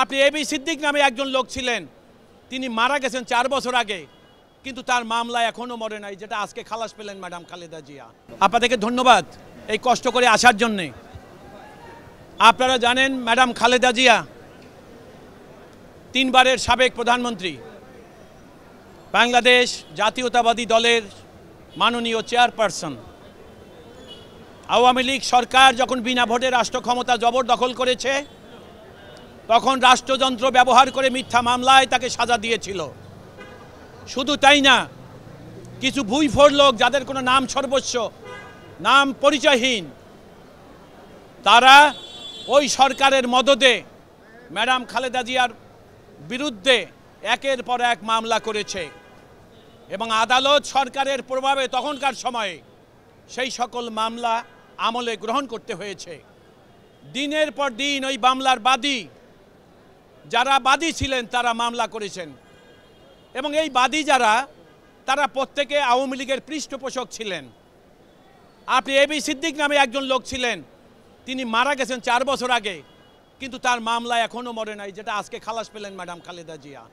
আপনি এবি সিদ্দিক নামে একজন লোক ছিলেন তিনি মারা গেছেন চার বছর আগে কিন্তু তার মামলা এখনও মরে নাই যেটা আজকে খালাস পেলেন ম্যাডাম খালেদা জিয়া আপনাদেরকে ধন্যবাদ এই কষ্ট করে আসার জন্যে আপনারা জানেন ম্যাডাম খালেদা জিয়া তিনবারের সাবেক প্রধানমন্ত্রী বাংলাদেশ জাতীয়তাবাদী দলের মাননীয় চেয়ারপারসন আওয়ামী লীগ সরকার যখন বিনা ভোটে রাষ্ট্র ক্ষমতা জবরদখল করেছে তখন রাষ্ট্রযন্ত্র ব্যবহার করে মিথ্যা মামলায় তাকে সাজা দিয়েছিল শুধু তাই না কিছু ফোর লোক যাদের কোনো নাম সর্বস্ব নাম পরিচয়হীন তারা ওই সরকারের মদদে ম্যাডাম খালেদা জিয়ার বিরুদ্ধে একের পর এক মামলা করেছে এবং আদালত সরকারের প্রভাবে তখনকার সময়ে সেই সকল মামলা আমলে গ্রহণ করতে হয়েছে দিনের পর দিন ওই মামলার বাদী যারা বাদী ছিলেন তারা মামলা করেছেন এবং এই বাদী যারা তারা প্রত্যেকে আওয়ামী লীগের পৃষ্ঠপোষক ছিলেন আপনি এবি সিদ্দিক নামে একজন লোক ছিলেন তিনি মারা গেছেন চার বছর আগে কিন্তু তার মামলা এখনও মরে নাই যেটা আজকে খালাস পেলেন ম্যাডাম খালেদা জিয়া